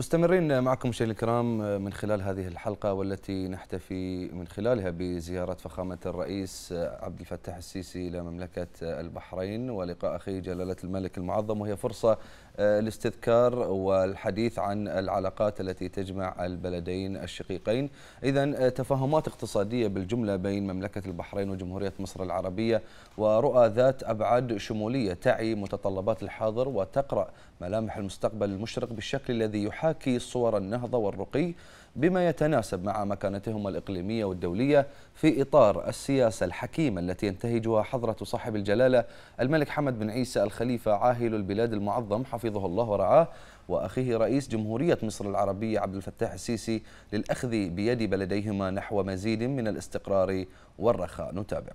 مستمرين معكم مشاهدينا الكرام آه، من خلال هذه الحلقة والتي نحتفي من خلالها بزيارة فخامة الرئيس آه، عبد الفتاح السيسي إلى مملكة آه، البحرين ولقاء أخيه جلالة الملك المعظم وهي فرصة آه، الاستذكار والحديث عن العلاقات التي تجمع البلدين الشقيقين إذا آه، تفاهمات اقتصادية بالجملة بين مملكة البحرين وجمهورية مصر العربية ورؤى ذات أبعاد شمولية تعي متطلبات الحاضر وتقرأ ملامح المستقبل المشرق بالشكل الذي يحاكي صور النهضة والرقي بما يتناسب مع مكانتهما الإقليمية والدولية في إطار السياسة الحكيمة التي ينتهجها حضرة صاحب الجلالة الملك حمد بن عيسى الخليفة عاهل البلاد المعظم حفظه الله ورعاه وأخيه رئيس جمهورية مصر العربية عبد الفتاح السيسي للأخذ بيد بلديهما نحو مزيد من الاستقرار والرخاء نتابع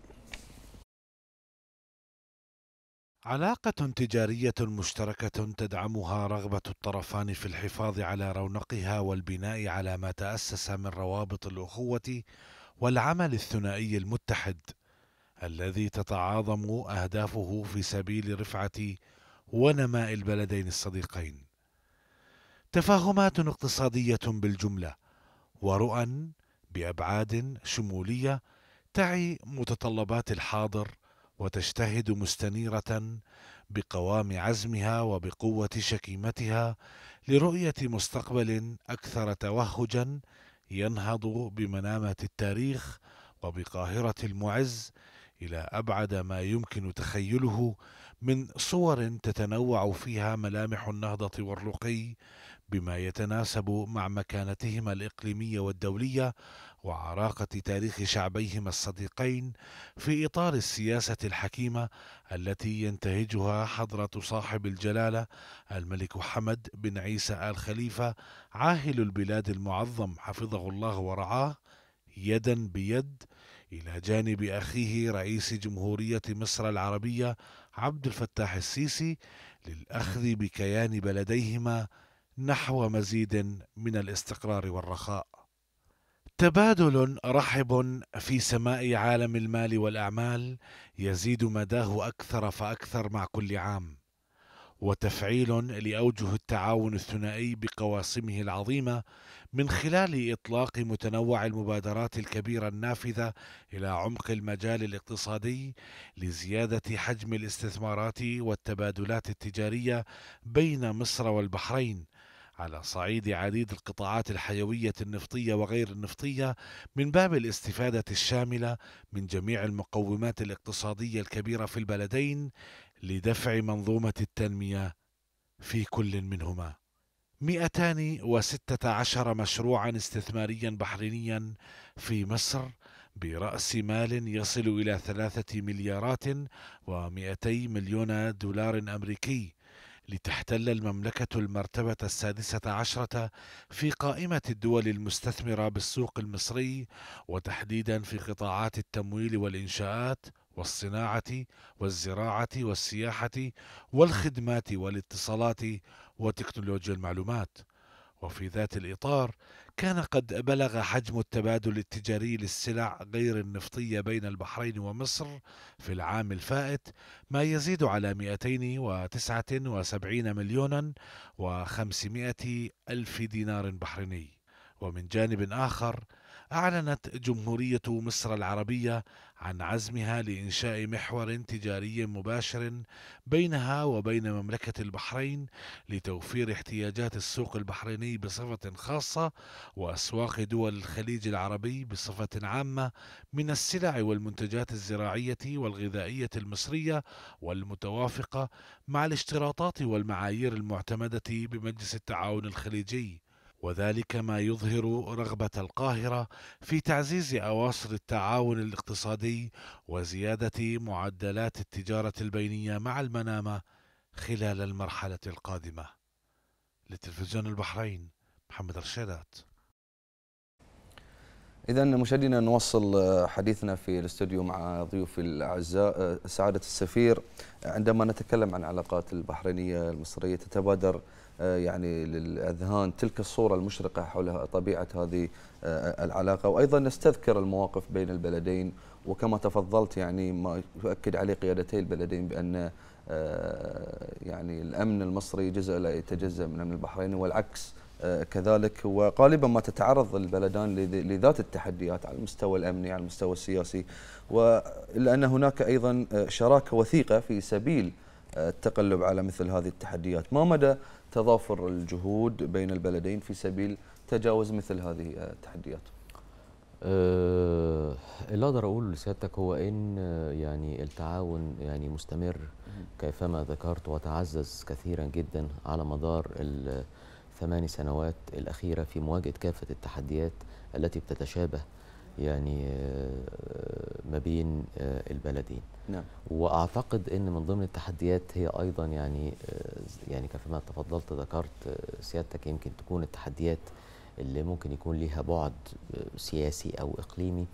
علاقة تجارية مشتركة تدعمها رغبة الطرفان في الحفاظ على رونقها والبناء على ما تأسس من روابط الأخوة والعمل الثنائي المتحد الذي تتعاظم أهدافه في سبيل رفعة ونماء البلدين الصديقين. تفاهمات اقتصادية بالجملة ورؤى بأبعاد شمولية تعي متطلبات الحاضر وتجتهد مستنيره بقوام عزمها وبقوه شكيمتها لرؤيه مستقبل اكثر توهجا ينهض بمنامه التاريخ وبقاهره المعز الى ابعد ما يمكن تخيله من صور تتنوع فيها ملامح النهضه والرقي بما يتناسب مع مكانتهما الاقليميه والدوليه وعراقه تاريخ شعبيهما الصديقين في اطار السياسه الحكيمه التي ينتهجها حضره صاحب الجلاله الملك حمد بن عيسى ال خليفه عاهل البلاد المعظم حفظه الله ورعاه يدا بيد الى جانب اخيه رئيس جمهوريه مصر العربيه عبد الفتاح السيسي للاخذ بكيان بلديهما نحو مزيد من الاستقرار والرخاء تبادل رحب في سماء عالم المال والاعمال يزيد مداه اكثر فاكثر مع كل عام وتفعيل لاوجه التعاون الثنائي بقواسمه العظيمه من خلال اطلاق متنوع المبادرات الكبيره النافذه الى عمق المجال الاقتصادي لزياده حجم الاستثمارات والتبادلات التجاريه بين مصر والبحرين على صعيد عديد القطاعات الحيوية النفطية وغير النفطية من باب الاستفادة الشاملة من جميع المقومات الاقتصادية الكبيرة في البلدين لدفع منظومة التنمية في كل منهما 216 مشروعا استثماريا بحرينيا في مصر برأس مال يصل إلى ثلاثة مليارات و200 مليون دولار أمريكي لتحتل المملكة المرتبة السادسة عشرة في قائمة الدول المستثمرة بالسوق المصري وتحديدا في قطاعات التمويل والإنشاءات والصناعة والزراعة والسياحة والخدمات والاتصالات وتكنولوجيا المعلومات وفي ذات الإطار كان قد بلغ حجم التبادل التجاري للسلع غير النفطية بين البحرين ومصر في العام الفائت ما يزيد على 279 مليونا و500 ألف دينار بحريني ومن جانب آخر أعلنت جمهورية مصر العربية عن عزمها لإنشاء محور تجاري مباشر بينها وبين مملكة البحرين لتوفير احتياجات السوق البحريني بصفة خاصة وأسواق دول الخليج العربي بصفة عامة من السلع والمنتجات الزراعية والغذائية المصرية والمتوافقة مع الاشتراطات والمعايير المعتمدة بمجلس التعاون الخليجي وذلك ما يظهر رغبة القاهرة في تعزيز أواصر التعاون الاقتصادي وزيادة معدلات التجارة البينية مع المنامة خلال المرحلة القادمة لتلفزيون البحرين محمد رشيدات إذا مشاهدينا نوصل حديثنا في الاستوديو مع ضيوفي الأعزاء سعادة السفير عندما نتكلم عن علاقات البحرينية المصرية تتبادر آه، يعني للاذهان تلك الصوره المشرقه حول طبيعه هذه آه، العلاقه وايضا نستذكر المواقف بين البلدين وكما تفضلت يعني ما يؤكد عليه قيادتي البلدين بان آه، يعني الامن المصري جزء لا يتجزا من امن البحرين والعكس كذلك وغالبا ما تتعرض البلدان لذات التحديات على المستوى الامني على المستوى السياسي والا ان هناك ايضا شراكه وثيقه في سبيل التقلب على مثل هذه التحديات ما مدى تضافر الجهود بين البلدين في سبيل تجاوز مثل هذه التحديات أه اللي اقدر اقوله لسيادتك هو ان أه، يعني التعاون يعني مستمر كيفما ذكرت وتعزز كثيرا جدا على مدار الثماني سنوات الاخيره في مواجهه كافه التحديات التي بتتشابه يعني آه، ما بين آه، البلدين نعم. واعتقد ان من ضمن التحديات هي ايضا يعني آه، يعني كما تفضلت ذكرت سيادتك يمكن تكون التحديات اللي ممكن يكون ليها بعد سياسي او اقليمي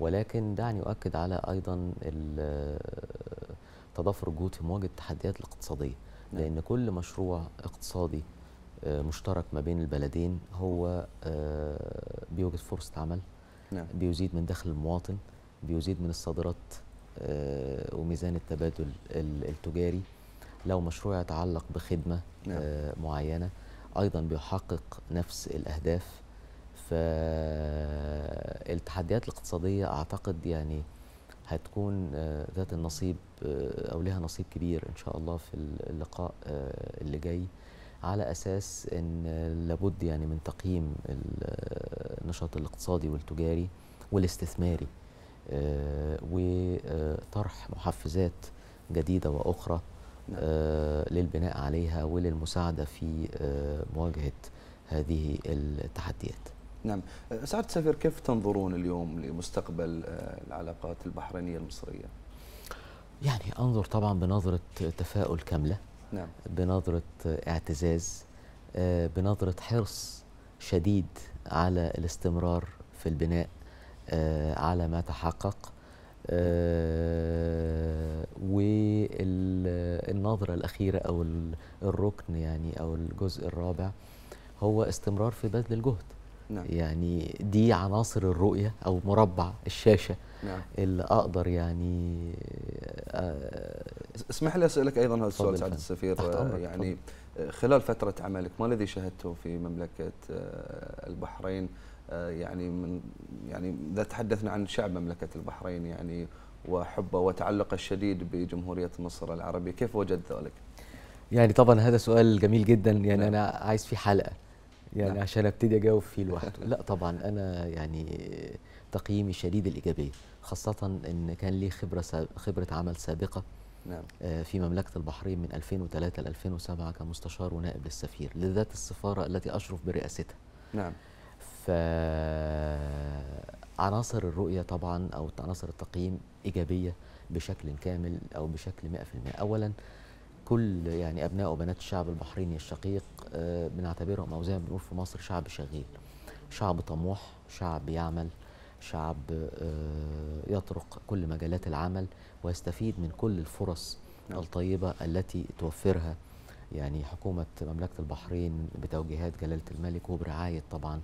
ولكن دعني اؤكد على ايضا تضافر الجهود في مواجهه التحديات الاقتصاديه نعم. لان كل مشروع اقتصادي مشترك ما بين البلدين هو بيوجد فرصه عمل نعم. بيزيد من دخل المواطن بيزيد من الصادرات آه، وميزان التبادل التجاري لو مشروع يتعلق بخدمة نعم. آه، معينة أيضا بيحقق نفس الأهداف فالتحديات الاقتصادية أعتقد يعني هتكون آه، ذات النصيب أو لها نصيب كبير إن شاء الله في اللقاء اللي جاي على اساس ان لابد يعني من تقييم النشاط الاقتصادي والتجاري والاستثماري آه، وطرح محفزات جديده واخرى نعم. آه، للبناء عليها وللمساعده في آه، مواجهه هذه التحديات نعم سعادة سفير كيف تنظرون اليوم لمستقبل العلاقات البحرينية المصرية؟ يعني أنظر طبعا بنظرة تفاؤل كاملة نعم. بنظرة اعتزاز آه، بنظرة حرص شديد على الاستمرار في البناء آه، على ما تحقق آه، والنظرة الأخيرة أو الركن يعني أو الجزء الرابع هو استمرار في بذل الجهد نعم. يعني دي عناصر الرؤية أو مربع الشاشة نعم. اللي أقدر يعني آه، اسمح لي أسألك أيضا هذا السؤال سعد السفير آه، يعني طبعا. خلال فترة عملك ما الذي شاهدته في مملكة آه، البحرين يعني من يعني إذا تحدثنا عن شعب مملكة البحرين يعني وحبه وتعلقه الشديد بجمهورية مصر العربية كيف وجد ذلك؟ يعني طبعا هذا سؤال جميل جدا يعني نعم. أنا عايز فيه حلقة يعني نعم. عشان ابتدي اجاوب فيه لوحده لا طبعا انا يعني تقييمي شديد الايجابيه خاصه ان كان لي خبره خبره عمل سابقه نعم. آه، في مملكه البحرين من 2003 ل 2007 كمستشار ونائب للسفير لذات السفاره التي اشرف برئاستها نعم ف عناصر الرؤيه طبعا او عناصر التقييم ايجابيه بشكل كامل او بشكل 100% اولا كل يعني ابناء وبنات الشعب البحريني الشقيق آه، بنعتبرهم او زي ما بنقول في مصر شعب شغيل شعب طموح شعب يعمل شعب آه، يطرق كل مجالات العمل ويستفيد من كل الفرص نعم. الطيبه التي توفرها يعني حكومه مملكه البحرين بتوجيهات جلاله الملك وبرعايه طبعا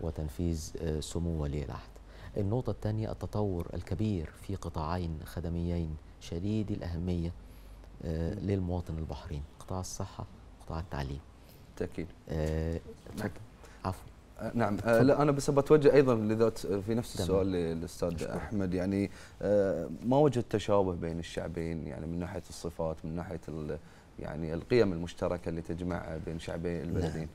وتنفيذ آه، سمو ولي العهد. النقطه الثانيه التطور الكبير في قطاعين خدميين شديد الاهميه آه، للمواطن البحريني قطاع الصحه قطاع التعليم بالتاكيد آه نعم. عفوا آه، نعم آه، لا انا بس بتوجه ايضا لذات في نفس السؤال للاستاذ احمد يعني ما وجد تشابه بين الشعبين يعني من ناحيه الصفات من ناحيه يعني القيم المشتركه اللي تجمع بين شعبي نعم. البلدين نعم.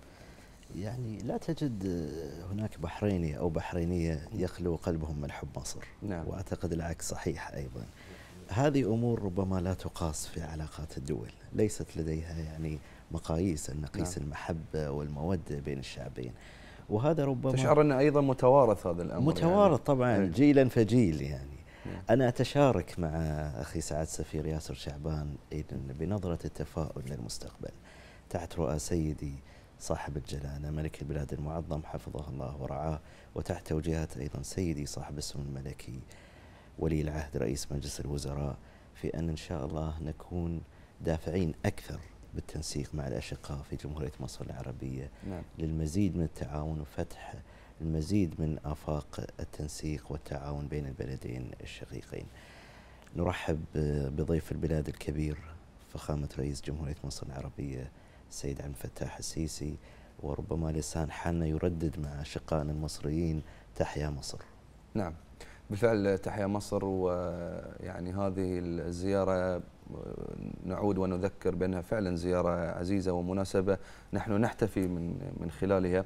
يعني لا تجد هناك بحريني او بحرينيه يخلو قلبهم من حب مصر نعم. واعتقد العكس صحيح ايضا هذه امور ربما لا تقاس في علاقات الدول، ليست لديها يعني مقاييس ان نقيس نعم. المحبه والموده بين الشعبين. وهذا ربما تشعر انه ايضا متوارث هذا الامر يعني. متوارث يعني. طبعا نعم. جيلا فجيل يعني نعم. انا اتشارك مع اخي سعد سفير ياسر شعبان بنظره التفاؤل للمستقبل تحت رؤى سيدي صاحب الجلالة ملك البلاد المعظم حفظه الله ورعاه وتحت توجيهات أيضا سيدي صاحب السمو الملكي ولي العهد رئيس مجلس الوزراء في أن إن شاء الله نكون دافعين أكثر بالتنسيق مع الأشقاء في جمهورية مصر العربية نعم. للمزيد من التعاون وفتح المزيد من آفاق التنسيق والتعاون بين البلدين الشقيقين نرحب بضيف البلاد الكبير فخامة رئيس جمهورية مصر العربية السيد عبد الفتاح السيسي وربما لسان حالنا يردد مع أشقائنا المصريين تحيا مصر نعم بالفعل تحيا مصر ويعني هذه الزيارة نعود ونذكر بأنها فعلا زيارة عزيزة ومناسبة نحن نحتفي من من خلالها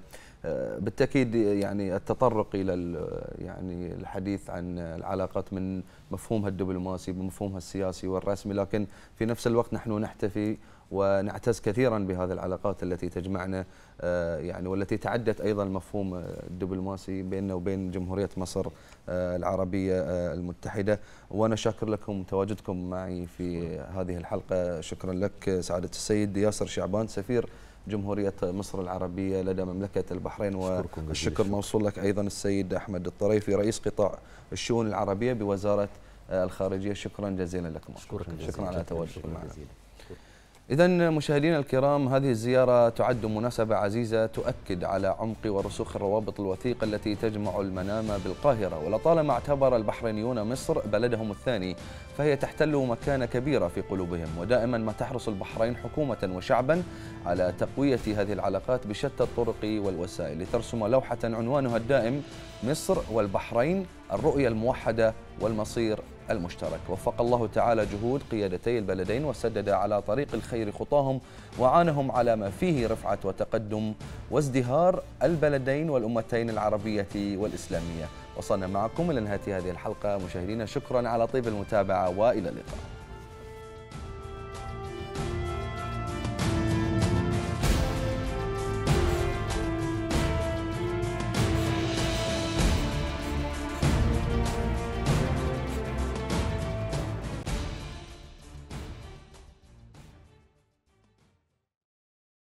بالتأكيد يعني التطرق إلى يعني الحديث عن العلاقات من مفهومها الدبلوماسي بمفهومها السياسي والرسمي لكن في نفس الوقت نحن نحتفي ونعتز كثيرا بهذه العلاقات التي تجمعنا آه، يعني والتي تعدت ايضا المفهوم الدبلوماسي آه، بيننا وبين جمهوريه مصر آه، العربيه المتحده وانا شاكر لكم تواجدكم معي في هذه الحلقه شكرا لك سعاده السيد ياسر شعبان سفير جمهورية مصر العربية لدى مملكة البحرين والشكر موصول لك أيضا السيد أحمد الطريفي رئيس قطاع الشؤون العربية بوزارة الخارجية شكرا جزيلا لكم شكرا, شكرا, جزيلا شكرا على تواجدكم معنا إذا مشاهدينا الكرام هذه الزيارة تعد مناسبة عزيزة تؤكد على عمق ورسوخ الروابط الوثيقة التي تجمع المنام بالقاهرة ولطالما اعتبر البحرينيون مصر بلدهم الثاني فهي تحتل مكانة كبيرة في قلوبهم ودائما ما تحرص البحرين حكومة وشعبا على تقوية هذه العلاقات بشتى الطرق والوسائل لترسم لوحة عنوانها الدائم مصر والبحرين الرؤية الموحدة والمصير المشترك وفق الله تعالى جهود قيادتي البلدين وسدد على طريق الخير خطاهم وعانهم على ما فيه رفعة وتقدم وازدهار البلدين والأمتين العربية والإسلامية وصلنا معكم إلى نهاية هذه الحلقة مشاهدينا شكرا على طيب المتابعة وإلى اللقاء